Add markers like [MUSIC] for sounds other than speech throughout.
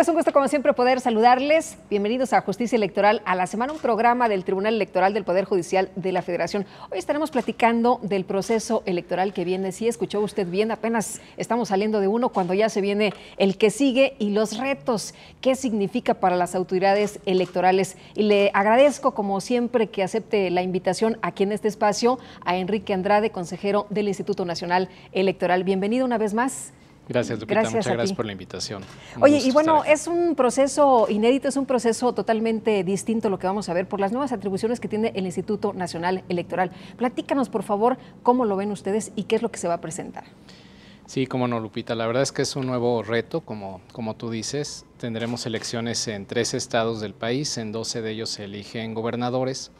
es pues un gusto como siempre poder saludarles. Bienvenidos a Justicia Electoral a la semana, un programa del Tribunal Electoral del Poder Judicial de la Federación. Hoy estaremos platicando del proceso electoral que viene. Si escuchó usted bien, apenas estamos saliendo de uno cuando ya se viene el que sigue y los retos. ¿Qué significa para las autoridades electorales? Y le agradezco como siempre que acepte la invitación aquí en este espacio a Enrique Andrade, consejero del Instituto Nacional Electoral. Bienvenido una vez más. Gracias, Lupita. Muchas gracias por la invitación. Oye, y bueno, es un proceso inédito, es un proceso totalmente distinto lo que vamos a ver por las nuevas atribuciones que tiene el Instituto Nacional Electoral. Platícanos, por favor, cómo lo ven ustedes y qué es lo que se va a presentar. Sí, cómo no, Lupita. La verdad es que es un nuevo reto, como, como tú dices. Tendremos elecciones en tres estados del país, en 12 de ellos se eligen gobernadores.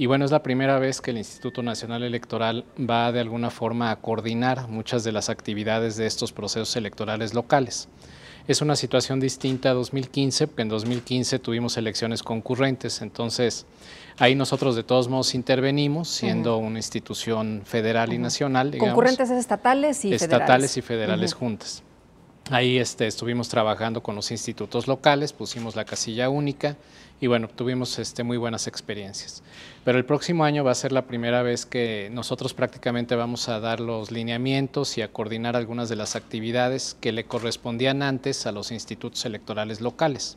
Y bueno, es la primera vez que el Instituto Nacional Electoral va de alguna forma a coordinar muchas de las actividades de estos procesos electorales locales. Es una situación distinta a 2015, porque en 2015 tuvimos elecciones concurrentes, entonces ahí nosotros de todos modos intervenimos, siendo una institución federal y nacional. concurrentes estatales y federales. Estatales y federales juntas. Ahí este, estuvimos trabajando con los institutos locales, pusimos la casilla única y bueno, tuvimos este, muy buenas experiencias. Pero el próximo año va a ser la primera vez que nosotros prácticamente vamos a dar los lineamientos y a coordinar algunas de las actividades que le correspondían antes a los institutos electorales locales.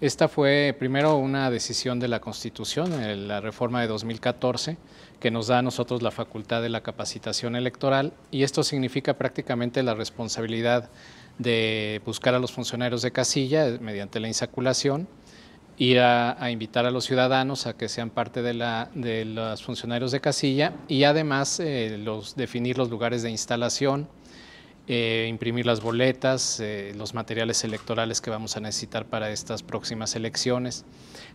Esta fue primero una decisión de la Constitución, eh, la reforma de 2014, que nos da a nosotros la facultad de la capacitación electoral y esto significa prácticamente la responsabilidad de buscar a los funcionarios de casilla eh, mediante la insaculación ir a, invitar a los ciudadanos a que sean parte de, la, de los funcionarios de casilla y además eh, los, definir los lugares de instalación, eh, imprimir las boletas, eh, los materiales electorales que vamos a necesitar para estas próximas elecciones.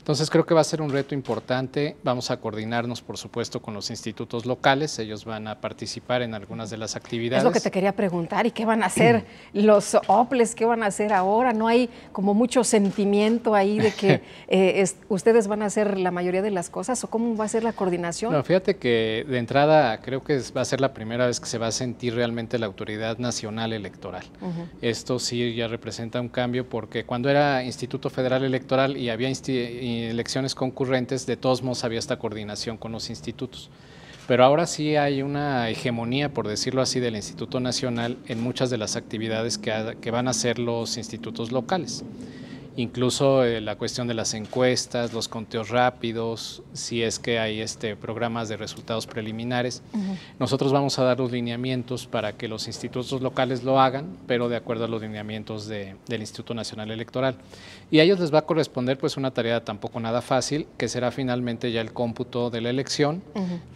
Entonces creo que va a ser un reto importante. Vamos a coordinarnos, por supuesto, con los institutos locales. Ellos van a participar en algunas de las actividades. Es lo que te quería preguntar. ¿Y qué van a hacer [CLEARS THROAT] los OPLES? ¿Qué van a hacer ahora? ¿No hay como mucho sentimiento ahí de que [LAUGHS] eh, ustedes van a hacer la mayoría de las cosas? ¿O cómo va a ser la coordinación? No, fíjate que de entrada creo que va a ser la primera vez que se va a sentir realmente la autoridad nacional electoral. Esto sí ya representa un cambio porque cuando era Instituto Federal Electoral y había... y elecciones concurrentes, de todos modos había esta coordinación con los institutos. Pero ahora sí hay una hegemonía, por decirlo así, del Instituto Nacional en muchas de las actividades que, van a hacer los institutos locales. Incluso eh, la cuestión de las encuestas, los conteos rápidos, si es que hay este, programas de resultados preliminares. Nosotros vamos a dar los lineamientos para que los institutos locales lo hagan, pero de acuerdo a los lineamientos del Instituto Nacional Electoral y a ellos les va a corresponder pues una tarea tampoco nada fácil, que será finalmente ya el cómputo de la elección,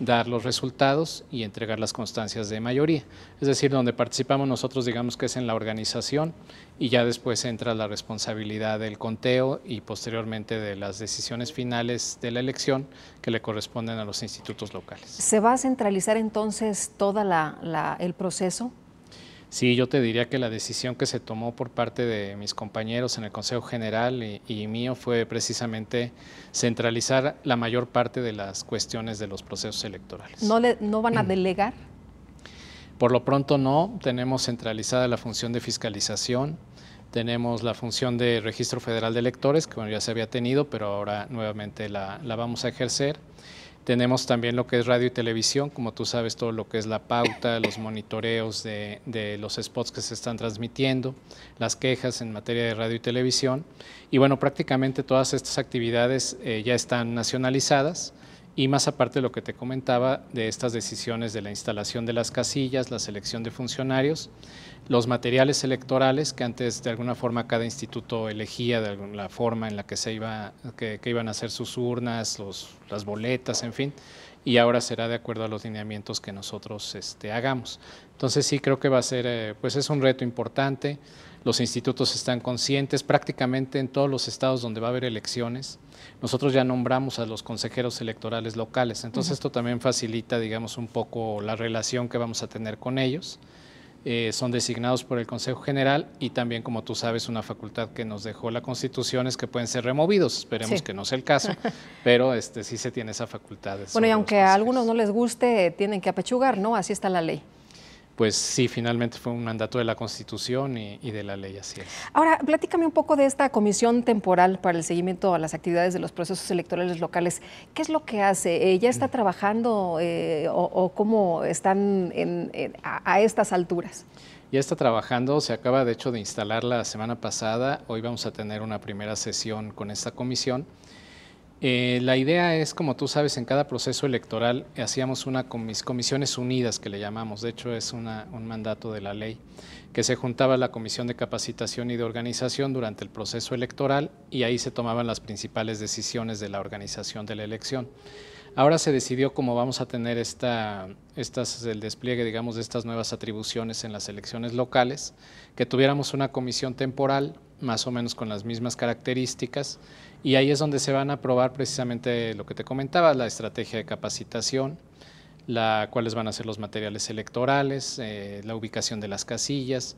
dar los resultados y entregar las constancias de mayoría. Es decir, donde participamos nosotros digamos que es en la organización y ya después entra la responsabilidad del conteo y posteriormente de las decisiones finales de la elección que le corresponden a los institutos locales. ¿Se va a centralizar entonces todo el proceso? Sí, yo te diría que la decisión que se tomó por parte de mis compañeros en el Consejo General y, mío fue precisamente centralizar la mayor parte de las cuestiones de los procesos electorales. ¿No, le, no van a delegar? Por lo pronto no, tenemos centralizada la función de fiscalización, tenemos la función de registro federal de electores, que bueno, ya se había tenido, pero ahora nuevamente la, la vamos a ejercer. Tenemos también lo que es radio y televisión, como tú sabes, todo lo que es la pauta, los monitoreos de, los spots que se están transmitiendo, las quejas en materia de radio y televisión. Y bueno, prácticamente todas estas actividades eh, ya están nacionalizadas y más aparte de lo que te comentaba de estas decisiones de la instalación de las casillas, la selección de funcionarios, los materiales electorales que antes de alguna forma cada instituto elegía de alguna forma en la que se iba que, iban a hacer sus urnas, las boletas, en fin, y ahora será de acuerdo a los lineamientos que nosotros este, hagamos. Entonces sí creo que va a ser, eh, pues es un reto importante los institutos están conscientes, prácticamente en todos los estados donde va a haber elecciones, nosotros ya nombramos a los consejeros electorales locales, entonces esto también facilita, digamos, un poco la relación que vamos a tener con ellos. Eh, son designados por el Consejo General y también, como tú sabes, una facultad que nos dejó la Constitución es que pueden ser removidos. Esperemos que no sea el caso, [LAUGHS] pero este, sí se tiene esa facultad. Bueno, y aunque a algunos no les guste, tienen que apechugar, ¿no? Así está la ley pues sí, finalmente fue un mandato de la Constitución y, de la ley, así es. Ahora, platícame un poco de esta comisión temporal para el seguimiento a las actividades de los procesos electorales locales. ¿Qué es lo que hace? Eh, ¿Ya está mm. trabajando eh, o, cómo están a, a estas alturas? Ya está trabajando, se acaba de hecho de instalar la semana pasada. Hoy vamos a tener una primera sesión con esta comisión. Eh, la idea es, como tú sabes, en cada proceso electoral hacíamos una mis comisiones unidas, que le llamamos, de hecho es un mandato de la ley, que se juntaba la comisión de capacitación y de organización durante el proceso electoral y ahí se tomaban las principales decisiones de la organización de la elección. Ahora se decidió cómo vamos a tener el despliegue, digamos, de estas nuevas atribuciones en las elecciones locales, que tuviéramos una comisión temporal, más o menos con las mismas características, y ahí es donde se van a aprobar precisamente lo que te comentaba, la estrategia de capacitación, la, cuáles van a ser los materiales electorales, eh, la ubicación de las casillas.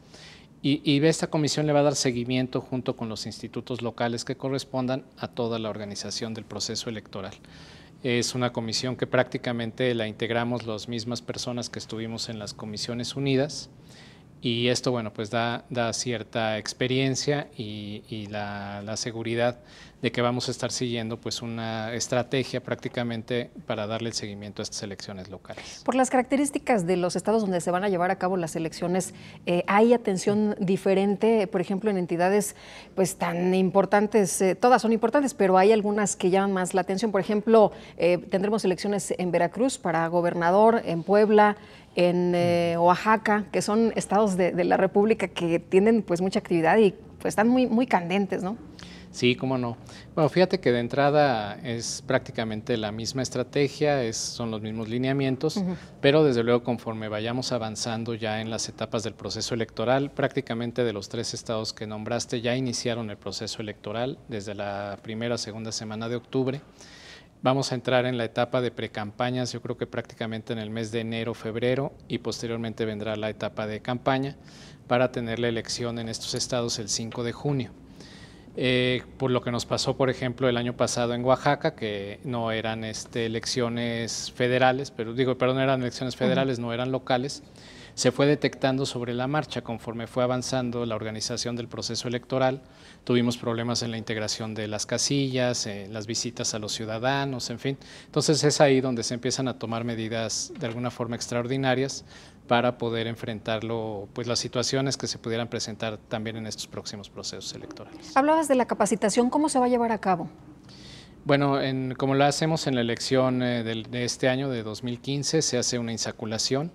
Y, y, esta comisión le va a dar seguimiento junto con los institutos locales que correspondan a toda la organización del proceso electoral. Es una comisión que prácticamente la integramos las mismas personas que estuvimos en las comisiones unidas y esto, bueno, pues da, cierta experiencia y, la, seguridad de que vamos a estar siguiendo pues una estrategia prácticamente para darle el seguimiento a estas elecciones locales. Por las características de los estados donde se van a llevar a cabo las elecciones, eh, ¿hay atención diferente, por ejemplo, en entidades pues tan importantes? Eh, todas son importantes, pero hay algunas que llaman más la atención. Por ejemplo, eh, tendremos elecciones en Veracruz para gobernador, en Puebla, en eh, Oaxaca, que son estados de, la República que tienen pues mucha actividad y pues están muy, muy candentes, ¿no? Sí, cómo no. Bueno, fíjate que de entrada es prácticamente la misma estrategia, son los mismos lineamientos, pero desde luego conforme vayamos avanzando ya en las etapas del proceso electoral, prácticamente de los tres estados que nombraste ya iniciaron el proceso electoral desde la primera, o segunda semana de octubre. Vamos a entrar en la etapa de precampañas, yo creo que prácticamente en el mes de enero, febrero, y posteriormente vendrá la etapa de campaña para tener la elección en estos estados el 5 de junio. Eh, por lo que nos pasó, por ejemplo, el año pasado en Oaxaca, que no eran este, elecciones federales, pero digo, perdón, eran elecciones federales, no eran locales se fue detectando sobre la marcha conforme fue avanzando la organización del proceso electoral. Tuvimos problemas en la integración de las casillas, en eh, las visitas a los ciudadanos, en fin. Entonces es ahí donde se empiezan a tomar medidas de alguna forma extraordinarias para poder enfrentarlo, pues las situaciones que se pudieran presentar también en estos próximos procesos electorales. Hablabas de la capacitación, ¿cómo se va a llevar a cabo? Bueno, como lo hacemos en la elección eh, de este año, de 2015, se hace una insaculación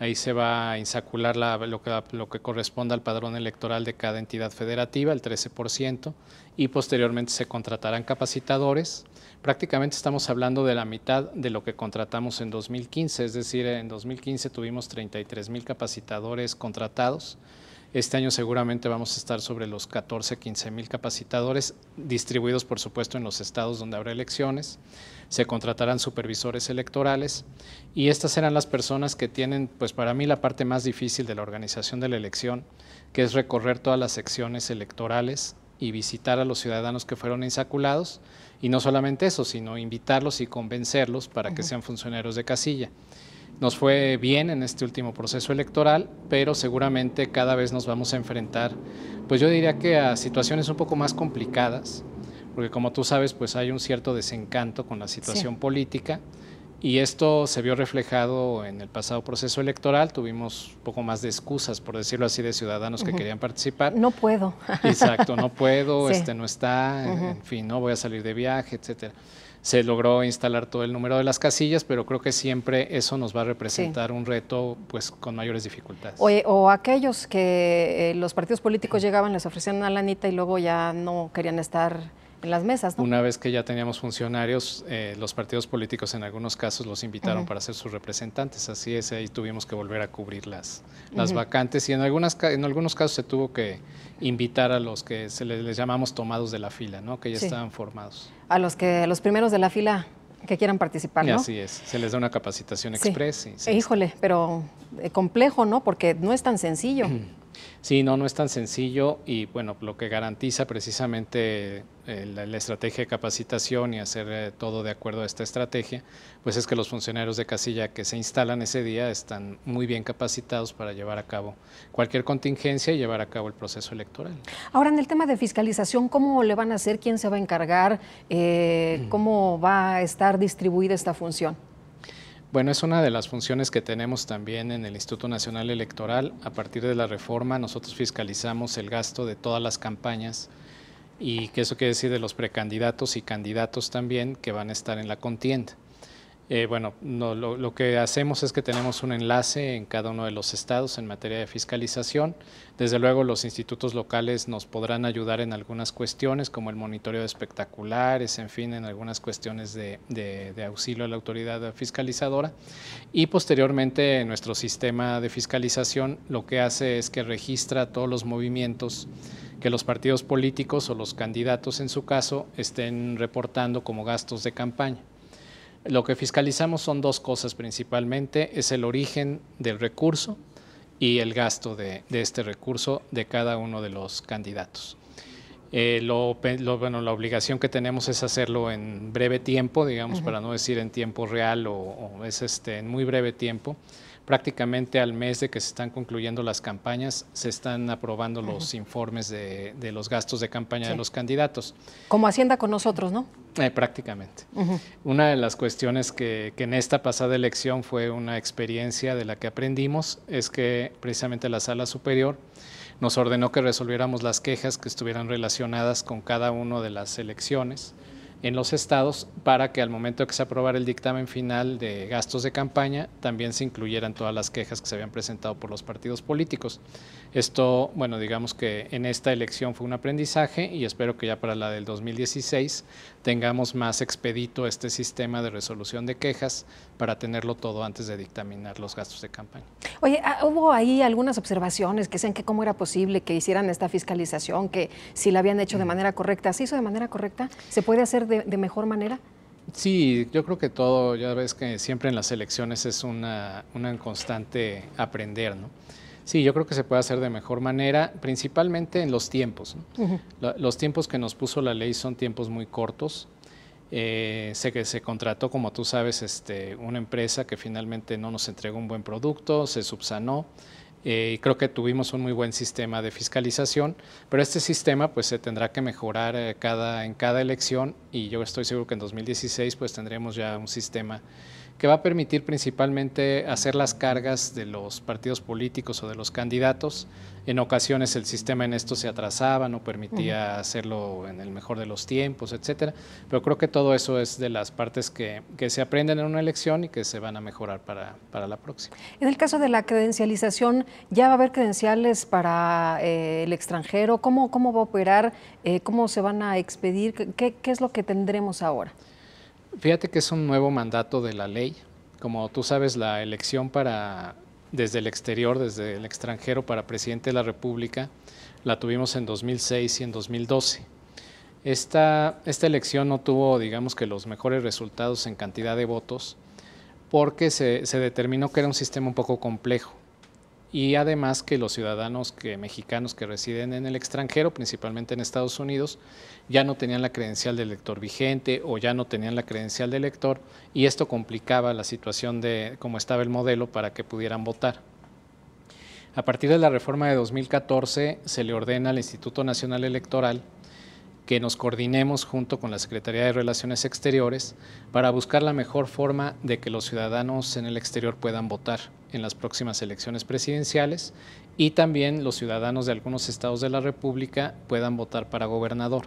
Ahí se va a insacular lo, que, corresponde al padrón electoral de cada entidad federativa, el 13%, y posteriormente se contratarán capacitadores. Prácticamente estamos hablando de la mitad de lo que contratamos en 2015, es decir, en 2015 tuvimos 33 mil capacitadores contratados. Este año seguramente vamos a estar sobre los 14, 15 mil capacitadores, distribuidos por supuesto en los estados donde habrá elecciones. Se contratarán supervisores electorales y estas serán las personas que tienen, pues para mí, la parte más difícil de la organización de la elección, que es recorrer todas las secciones electorales y visitar a los ciudadanos que fueron insaculados. Y no solamente eso, sino invitarlos y convencerlos para que sean funcionarios de casilla. Nos fue bien en este último proceso electoral, pero seguramente cada vez nos vamos a enfrentar, pues yo diría que a situaciones un poco más complicadas, porque como tú sabes, pues hay un cierto desencanto con la situación política y esto se vio reflejado en el pasado proceso electoral. Tuvimos un poco más de excusas, por decirlo así, de ciudadanos que querían participar. No puedo. Exacto, no puedo, [LAUGHS] este no está, en fin, no voy a salir de viaje, etcétera se logró instalar todo el número de las casillas, pero creo que siempre eso nos va a representar un reto pues con mayores dificultades. O, aquellos que eh, los partidos políticos llegaban, les ofrecían una lanita y luego ya no querían estar en las mesas. ¿no? Una vez que ya teníamos funcionarios, eh, los partidos políticos en algunos casos los invitaron para ser sus representantes, así es, ahí tuvimos que volver a cubrir las, las vacantes y en, algunas, en algunos casos se tuvo que invitar a los que se les, llamamos tomados de la fila, ¿no? que ya estaban formados. A los que los primeros de la fila que quieran participar, ¿no? Así es, se les da una capacitación expresa. Eh, híjole, pero eh, complejo, ¿no? Porque no es tan sencillo. Sí, no, no es tan sencillo y bueno, lo que garantiza precisamente eh, la, estrategia de capacitación y hacer eh, todo de acuerdo a esta estrategia, pues es que los funcionarios de casilla que se instalan ese día están muy bien capacitados para llevar a cabo cualquier contingencia y llevar a cabo el proceso electoral. Ahora, en el tema de fiscalización, ¿cómo le van a hacer? ¿Quién se va a encargar? Eh, ¿Cómo va a estar distribuida esta función? Bueno, es una de las funciones que tenemos también en el Instituto Nacional Electoral. A partir de la reforma nosotros fiscalizamos el gasto de todas las campañas y que eso quiere decir de los precandidatos y candidatos también que van a estar en la contienda. Eh, bueno, lo, que hacemos es que tenemos un enlace en cada uno de los estados en materia de fiscalización. Desde luego los institutos locales nos podrán ayudar en algunas cuestiones, como el monitoreo de espectaculares, en fin, en algunas cuestiones de, de auxilio a la autoridad fiscalizadora. Y posteriormente nuestro sistema de fiscalización lo que hace es que registra todos los movimientos que los partidos políticos o los candidatos en su caso estén reportando como gastos de campaña. Lo que fiscalizamos son dos cosas principalmente, es el origen del recurso y el gasto de, este recurso de cada uno de los candidatos. Eh, la obligación que tenemos es hacerlo en breve tiempo, digamos, para no decir en tiempo real o, o es este, en muy breve tiempo prácticamente al mes de que se están concluyendo las campañas, se están aprobando los informes de, los gastos de campaña de los candidatos. Como Hacienda con nosotros, ¿no? Eh, prácticamente. Una de las cuestiones que, que, en esta pasada elección fue una experiencia de la que aprendimos es que precisamente la sala superior nos ordenó que resolviéramos las quejas que estuvieran relacionadas con cada una de las elecciones en los estados para que al momento de que se aprobara el dictamen final de gastos de campaña también se incluyeran todas las quejas que se habían presentado por los partidos políticos. Esto, bueno, digamos que en esta elección fue un aprendizaje y espero que ya para la del 2016 tengamos más expedito este sistema de resolución de quejas para tenerlo todo antes de dictaminar los gastos de campaña. Oye, ah, hubo ahí algunas observaciones que dicen que cómo era posible que hicieran esta fiscalización, que si la habían hecho de mm. manera correcta, ¿se hizo de manera correcta? ¿Se puede hacer de, mejor manera? Sí, yo creo que todo, ya ves que siempre en las elecciones es una, una constante aprender, ¿no? Sí, yo creo que se puede hacer de mejor manera, principalmente en los tiempos. ¿no? los tiempos que nos puso la ley son tiempos muy cortos. Eh, sé que se contrató, como tú sabes, este, una empresa que finalmente no nos entregó un buen producto, se subsanó. Eh, creo que tuvimos un muy buen sistema de fiscalización, pero este sistema pues se tendrá que mejorar eh, cada, en cada elección y yo estoy seguro que en 2016 pues tendremos ya un sistema que va a permitir principalmente hacer las cargas de los partidos políticos o de los candidatos. En ocasiones el sistema en esto se atrasaba, no permitía hacerlo en el mejor de los tiempos, etcétera. Pero creo que todo eso es de las partes que, se aprenden en una elección y que se van a mejorar para, para, la próxima. En el caso de la credencialización, ¿ya va a haber credenciales para eh, el extranjero? ¿Cómo, va a operar? Eh, ¿Cómo se van a expedir? ¿Qué es lo que tendremos ahora? Fíjate que es un nuevo mandato de la ley. Como tú sabes, la elección para desde el exterior, desde el extranjero para presidente de la República, la tuvimos en 2006 y en 2012. Esta, esta elección no tuvo, digamos que, los mejores resultados en cantidad de votos porque se determinó que era un sistema un poco complejo y además que los ciudadanos mexicanos que residen en el extranjero, principalmente en Estados Unidos, ya no tenían la credencial de elector vigente o ya no tenían la credencial de elector y esto complicaba la situación de cómo estaba el modelo para que pudieran votar. A partir de la reforma de 2014 se le ordena al Instituto Nacional Electoral que nos coordinemos junto con la Secretaría de Relaciones Exteriores para buscar la mejor forma de que los ciudadanos en el exterior puedan votar en las próximas elecciones presidenciales y también los ciudadanos de algunos estados de la República puedan votar para gobernador.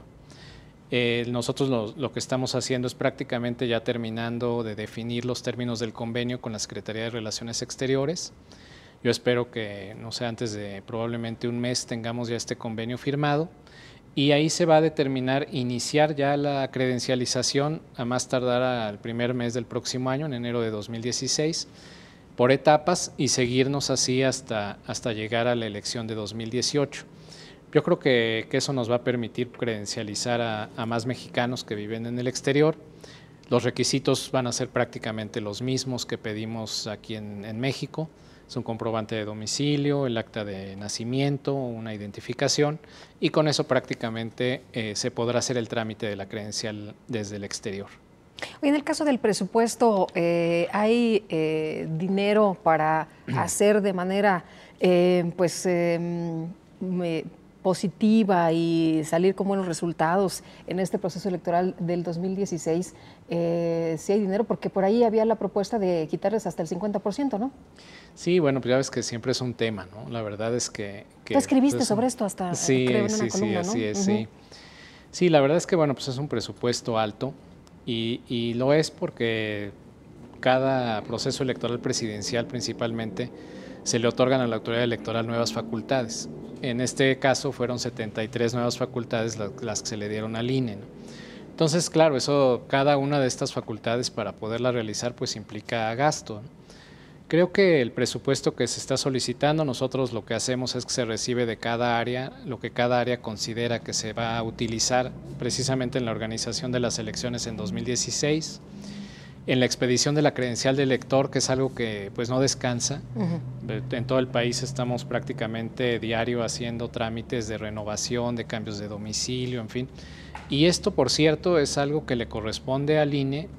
Eh, nosotros lo, lo, que estamos haciendo es prácticamente ya terminando de definir los términos del convenio con la Secretaría de Relaciones Exteriores. Yo espero que, no sé, antes de probablemente un mes tengamos ya este convenio firmado y ahí se va a determinar iniciar ya la credencialización a más tardar al primer mes del próximo año, en enero de 2016, por etapas y seguirnos así hasta, hasta llegar a la elección de 2018. Yo creo que, eso nos va a permitir credencializar a, más mexicanos que viven en el exterior. Los requisitos van a ser prácticamente los mismos que pedimos aquí en México es un comprobante de domicilio, el acta de nacimiento, una identificación y con eso prácticamente eh, se podrá hacer el trámite de la credencial desde el exterior. en el caso del presupuesto, eh, ¿hay eh, dinero para [CLEARS THROAT] hacer de manera pues, em, positiva y salir con buenos resultados en este proceso electoral del 2016? Eh, si hay dinero, porque por ahí había la propuesta de quitarles hasta el 50%, ¿no? Sí, bueno, pues ya ves que siempre es un tema, ¿no? La verdad es que... Tú escribiste pues, sobre esto hasta, sí, creo, en sí, sí, así es, sí. Sí, la verdad es que, bueno, pues es un presupuesto alto y, y lo es porque cada proceso electoral presidencial principalmente se le otorgan a la autoridad electoral nuevas facultades. En este caso fueron 73 nuevas facultades las, las que se le dieron al INE. ¿no? Entonces, claro, eso, cada una de estas facultades para poderla realizar, pues implica gasto. Creo que el presupuesto que se está solicitando, nosotros lo que hacemos es que se recibe de cada área lo que cada área considera que se va a utilizar precisamente en la organización de las elecciones en 2016 en la expedición de la credencial de elector, que es algo que pues no descansa. En todo el país estamos prácticamente diario haciendo trámites de renovación, de cambios de domicilio, en fin. Y esto, por cierto, es algo que le corresponde al INE,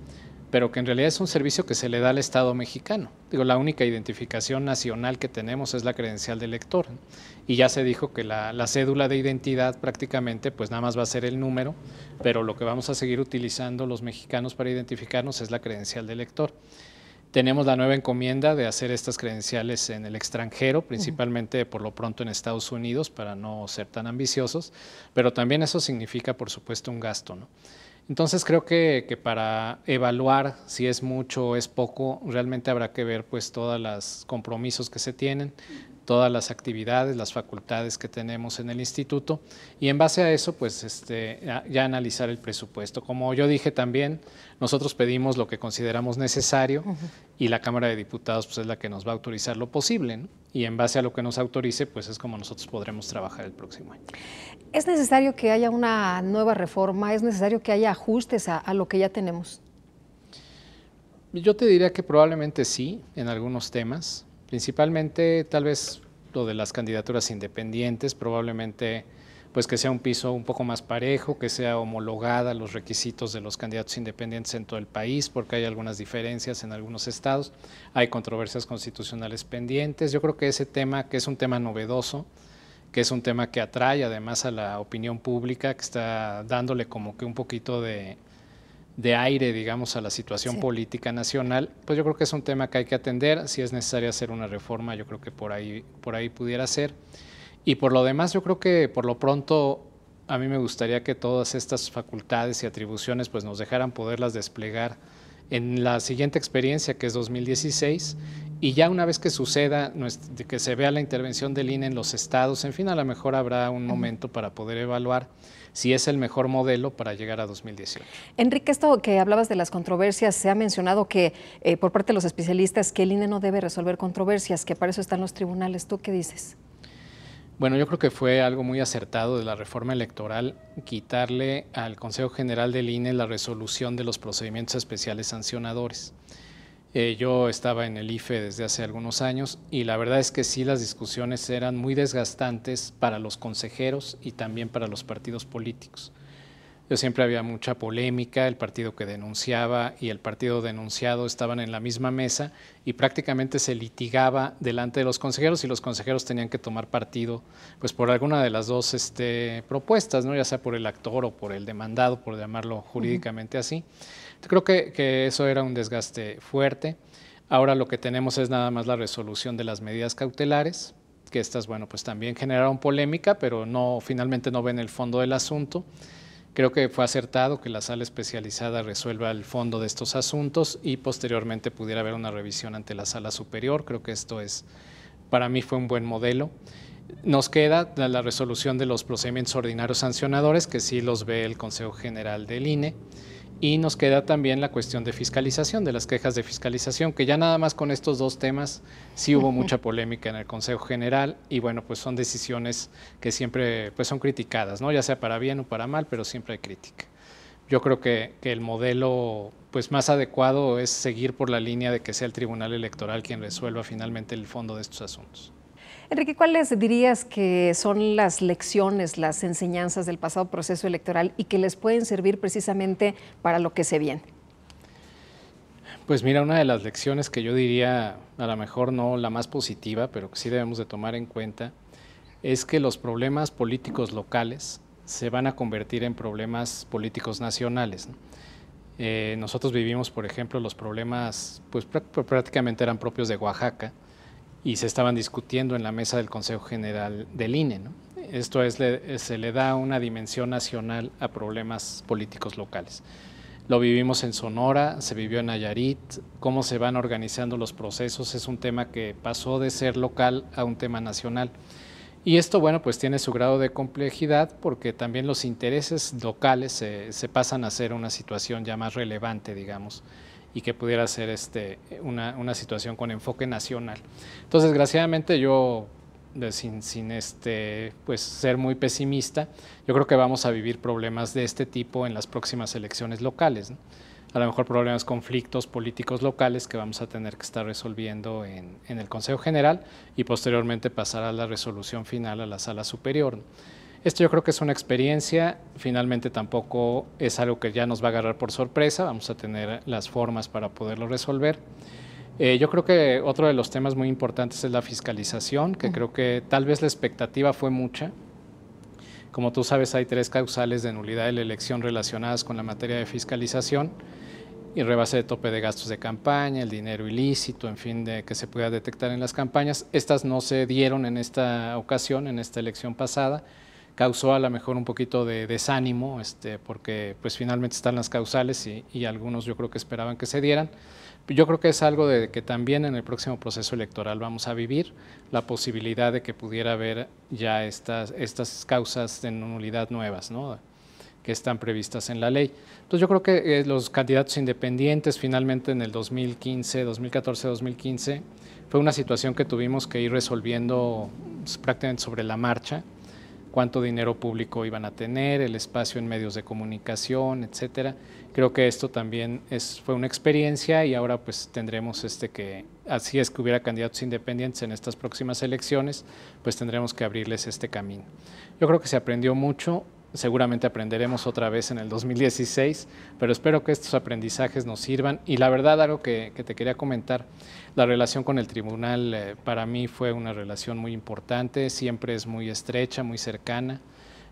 pero que en realidad es un servicio que se le da al Estado mexicano. Digo, la única identificación nacional que tenemos es la credencial de lector. Y ya se dijo que la, cédula de identidad prácticamente, pues nada más va a ser el número, pero lo que vamos a seguir utilizando los mexicanos para identificarnos es la credencial de lector. Tenemos la nueva encomienda de hacer estas credenciales en el extranjero, principalmente por lo pronto en Estados Unidos, para no ser tan ambiciosos, pero también eso significa, por supuesto, un gasto. ¿no? Entonces creo que, para evaluar si es mucho o es poco, realmente habrá que ver pues todos los compromisos que se tienen, todas las actividades, las facultades que tenemos en el instituto y en base a eso pues este, ya, analizar el presupuesto. Como yo dije también, nosotros pedimos lo que consideramos necesario y la Cámara de Diputados pues es la que nos va a autorizar lo posible y en base a lo que nos autorice pues es como nosotros podremos trabajar el próximo año. ¿Es necesario que haya una nueva reforma? ¿Es necesario que haya ajustes a, a lo que ya tenemos? Yo te diría que probablemente sí en algunos temas. Principalmente tal vez lo de las candidaturas independientes, probablemente pues que sea un piso un poco más parejo, que sea homologada los requisitos de los candidatos independientes en todo el país, porque hay algunas diferencias en algunos estados, hay controversias constitucionales pendientes. Yo creo que ese tema, que es un tema novedoso, que es un tema que atrae además a la opinión pública, que está dándole como que un poquito de, de aire, digamos, a la situación política nacional, pues yo creo que es un tema que hay que atender. Si es necesario hacer una reforma, yo creo que por ahí, por ahí pudiera ser. Y por lo demás, yo creo que por lo pronto a mí me gustaría que todas estas facultades y atribuciones pues nos dejaran poderlas desplegar en la siguiente experiencia, que es 2016, y ya una vez que suceda, que se vea la intervención del INE en los estados, en fin, a lo mejor habrá un momento para poder evaluar si es el mejor modelo para llegar a 2018. Enrique, esto que hablabas de las controversias, se ha mencionado que eh, por parte de los especialistas que el INE no debe resolver controversias, que para eso están los tribunales. ¿Tú qué dices? Bueno, yo creo que fue algo muy acertado de la reforma electoral quitarle al Consejo General del INE la resolución de los procedimientos especiales sancionadores. Eh, yo estaba en el IFE desde hace algunos años y la verdad es que sí, las discusiones eran muy desgastantes para los consejeros y también para los partidos políticos. Yo siempre había mucha polémica, el partido que denunciaba y el partido denunciado estaban en la misma mesa y prácticamente se litigaba delante de los consejeros y los consejeros tenían que tomar partido pues por alguna de las dos este, propuestas, ¿no? ya sea por el actor o por el demandado, por llamarlo jurídicamente así. creo que, eso era un desgaste fuerte. Ahora lo que tenemos es nada más la resolución de las medidas cautelares, que estas, bueno, pues también generaron polémica, pero no, finalmente no ven el fondo del asunto. Creo que fue acertado que la sala especializada resuelva el fondo de estos asuntos y posteriormente pudiera haber una revisión ante la sala superior. Creo que esto es, para mí fue un buen modelo. Nos queda la resolución de los procedimientos ordinarios sancionadores, que sí los ve el Consejo General del INE. Y nos queda también la cuestión de fiscalización, de las quejas de fiscalización, que ya nada más con estos dos temas sí hubo mucha polémica en el Consejo General y bueno, pues son decisiones que siempre pues son criticadas, ¿no? ya sea para bien o para mal, pero siempre hay crítica. Yo creo que, que el modelo pues más adecuado es seguir por la línea de que sea el Tribunal Electoral quien resuelva finalmente el fondo de estos asuntos. Enrique, ¿cuáles dirías que son las lecciones, las enseñanzas del pasado proceso electoral y que les pueden servir precisamente para lo que se viene? Pues mira, una de las lecciones que yo diría, a lo mejor no la más positiva, pero que sí debemos de tomar en cuenta, es que los problemas políticos locales se van a convertir en problemas políticos nacionales. Eh, nosotros vivimos, por ejemplo, los problemas, pues prácticamente eran propios de Oaxaca, y se estaban discutiendo en la mesa del Consejo General del INE. Esto es, se le da una dimensión nacional a problemas políticos locales. Lo vivimos en Sonora, se vivió en Nayarit, cómo se van organizando los procesos es un tema que pasó de ser local a un tema nacional. Y esto, bueno, pues tiene su grado de complejidad porque también los intereses locales se pasan a ser una situación ya más relevante, digamos y que pudiera ser este, una, situación con enfoque nacional. Entonces, desgraciadamente yo sin, este, pues, ser muy pesimista, yo creo que vamos a vivir problemas de este tipo en las próximas elecciones locales. A lo mejor problemas, conflictos políticos locales que vamos a tener que estar resolviendo en, el Consejo General y posteriormente pasar a la resolución final a la Sala Superior. Esto yo creo que es una experiencia, finalmente tampoco es algo que ya nos va a agarrar por sorpresa, vamos a tener las formas para poderlo resolver. Eh, yo creo que otro de los temas muy importantes es la fiscalización, que creo que tal vez la expectativa fue mucha. Como tú sabes, hay tres causales de nulidad de la elección relacionadas con la materia de fiscalización y rebase de tope de gastos de campaña, el dinero ilícito, en fin, de que se pueda detectar en las campañas. Estas no se dieron en esta ocasión, en esta elección pasada causó a lo mejor un poquito de desánimo, este, porque pues finalmente están las causales y, algunos yo creo que esperaban que se dieran. Yo creo que es algo de que también en el próximo proceso electoral vamos a vivir la posibilidad de que pudiera haber ya estas, estas causas de nulidad nuevas, ¿no? que están previstas en la ley. Entonces yo creo que eh, los candidatos independientes finalmente en el 2015, 2014, 2015, fue una situación que tuvimos que ir resolviendo pues, prácticamente sobre la marcha cuánto dinero público iban a tener, el espacio en medios de comunicación, etcétera. Creo que esto también es, fue una experiencia y ahora pues tendremos este que, así es que hubiera candidatos independientes en estas próximas elecciones, pues tendremos que abrirles este camino. Yo creo que se aprendió mucho, seguramente aprenderemos otra vez en el 2016, pero espero que estos aprendizajes nos sirvan. Y la verdad, algo que, te quería comentar, la relación con el tribunal eh, para mí fue una relación muy importante, siempre es muy estrecha, muy cercana.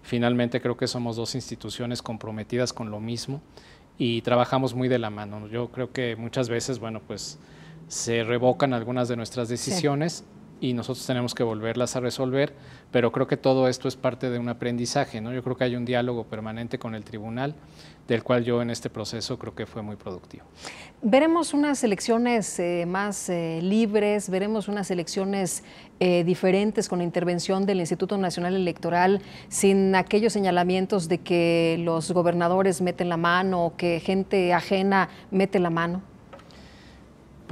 Finalmente creo que somos dos instituciones comprometidas con lo mismo y trabajamos muy de la mano. Yo creo que muchas veces, bueno, pues se revocan algunas de nuestras decisiones y nosotros tenemos que volverlas a resolver, pero creo que todo esto es parte de un aprendizaje, ¿no? Yo creo que hay un diálogo permanente con el tribunal, del cual yo en este proceso creo que fue muy productivo. Veremos unas elecciones eh, más eh, libres, veremos unas elecciones eh, diferentes con la intervención del Instituto Nacional Electoral, sin aquellos señalamientos de que los gobernadores meten la mano o que gente ajena mete la mano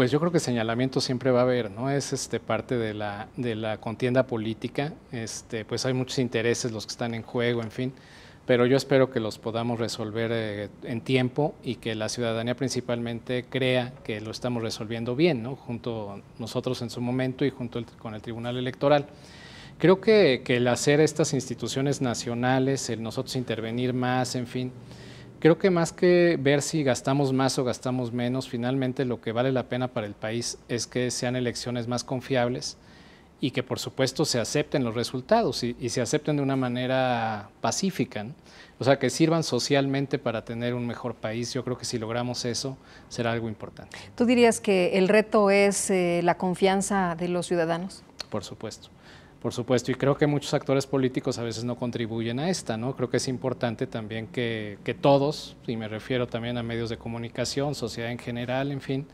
pues yo creo que señalamiento siempre va a haber, ¿no? Es este, parte de la, contienda política, este, pues hay muchos intereses los que están en juego, en fin, pero yo espero que los podamos resolver eh, en tiempo y que la ciudadanía principalmente crea que lo estamos resolviendo bien, ¿no? Junto nosotros en su momento y junto con el Tribunal Electoral. Creo que, que el hacer estas instituciones nacionales, el nosotros intervenir más, en fin, Creo que más que ver si gastamos más o gastamos menos, finalmente lo que vale la pena para el país es que sean elecciones más confiables y que por supuesto se acepten los resultados y, se acepten de una manera pacífica, o sea, que sirvan socialmente para tener un mejor país. Yo creo que si logramos eso será algo importante. ¿Tú dirías que el reto es eh, la confianza de los ciudadanos? Por supuesto. Por supuesto, y creo que muchos actores políticos a veces no contribuyen a esta, ¿no? Creo que es importante también que, todos, y me refiero también a medios de comunicación, sociedad en general, en fin,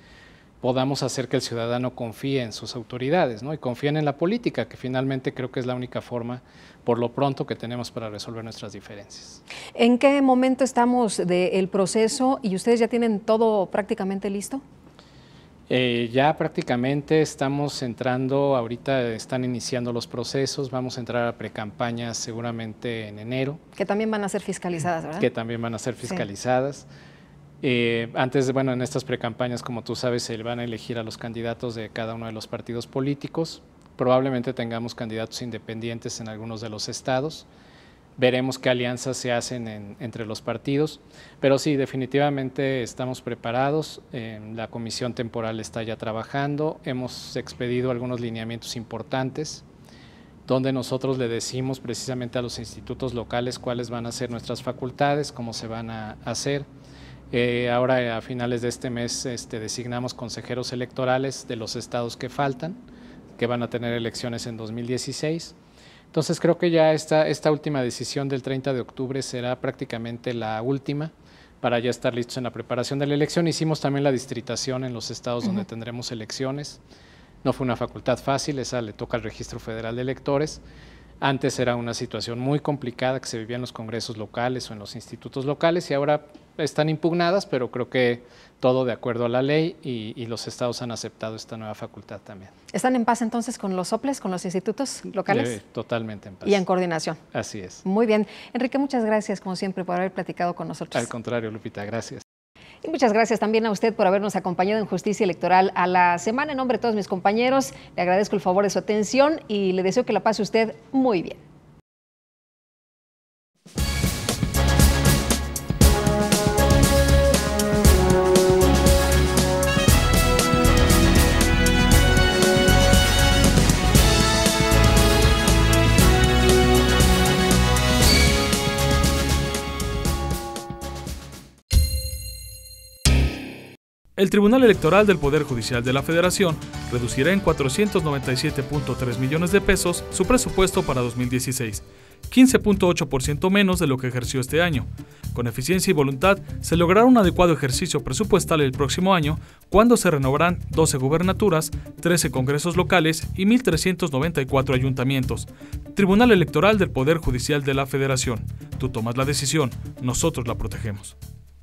podamos hacer que el ciudadano confíe en sus autoridades, ¿no? Y confíen en la política, que finalmente creo que es la única forma, por lo pronto, que tenemos para resolver nuestras diferencias. ¿En qué momento estamos del proceso y ustedes ya tienen todo prácticamente listo? Eh, ya prácticamente estamos entrando, ahorita están iniciando los procesos, vamos a entrar a precampañas seguramente en enero. Que también van a ser fiscalizadas, ¿verdad? Que también van a ser fiscalizadas. Eh, antes, bueno, en estas precampañas, como tú sabes, se van a elegir a los candidatos de cada uno de los partidos políticos. Probablemente tengamos candidatos independientes en algunos de los estados veremos qué alianzas se hacen entre los partidos. Pero sí, definitivamente estamos preparados, eh, la comisión temporal está ya trabajando, hemos expedido algunos lineamientos importantes donde nosotros le decimos precisamente a los institutos locales cuáles van a ser nuestras facultades, cómo se van a hacer. Eh, ahora a finales de este mes este, designamos consejeros electorales de los estados que faltan, que van a tener elecciones en 2016 entonces creo que ya esta, esta última decisión del 30 de octubre será prácticamente la última para ya estar listos en la preparación de la elección. Hicimos también la distritación en los estados donde tendremos elecciones. No fue una facultad fácil, esa le toca al Registro Federal de Electores. Antes era una situación muy complicada que se vivía en los congresos locales o en los institutos locales y ahora están impugnadas, pero creo que todo de acuerdo a la ley y, los estados han aceptado esta nueva facultad también. ¿Están en paz entonces con los soples, con los institutos locales? Eh, totalmente en paz. Y en coordinación. Así es. Muy bien. Enrique, muchas gracias como siempre por haber platicado con nosotros. Al contrario, Lupita, gracias. Y muchas gracias también a usted por habernos acompañado en Justicia Electoral a la semana. En nombre de todos mis compañeros, le agradezco el favor de su atención y le deseo que la pase usted muy bien. El Tribunal Electoral del Poder Judicial de la Federación reducirá en 497.3 millones de pesos su presupuesto para 2016, 15.8% menos de lo que ejerció este año. Con eficiencia y voluntad se logrará un adecuado ejercicio presupuestal el próximo año, cuando se renovarán 12 gubernaturas, 13 congresos locales y 1.394 ayuntamientos. Tribunal Electoral del Poder Judicial de la Federación. Tú tomas la decisión, nosotros la protegemos.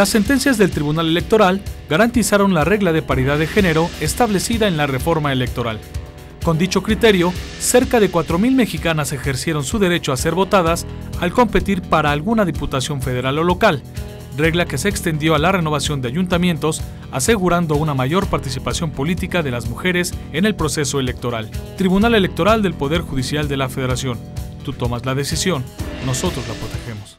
Las sentencias del Tribunal Electoral garantizaron la regla de paridad de género establecida en la reforma electoral. Con dicho criterio, cerca de 4.000 mexicanas ejercieron su derecho a ser votadas al competir para alguna diputación federal o local, regla que se extendió a la renovación de ayuntamientos, asegurando una mayor participación política de las mujeres en el proceso electoral. Tribunal Electoral del Poder Judicial de la Federación, tú tomas la decisión, nosotros la votamos.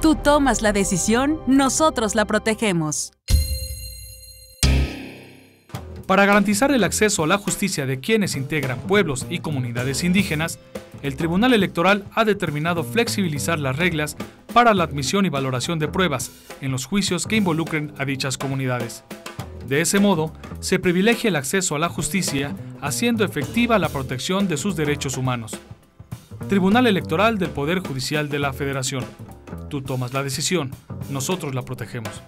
Tú tomas la decisión, nosotros la protegemos. Para garantizar el acceso a la justicia de quienes integran pueblos y comunidades indígenas, el Tribunal Electoral ha determinado flexibilizar las reglas para la admisión y valoración de pruebas en los juicios que involucren a dichas comunidades. De ese modo, se privilegia el acceso a la justicia, haciendo efectiva la protección de sus derechos humanos. Tribunal Electoral del Poder Judicial de la Federación. Tú tomas la decisión, nosotros la protegemos.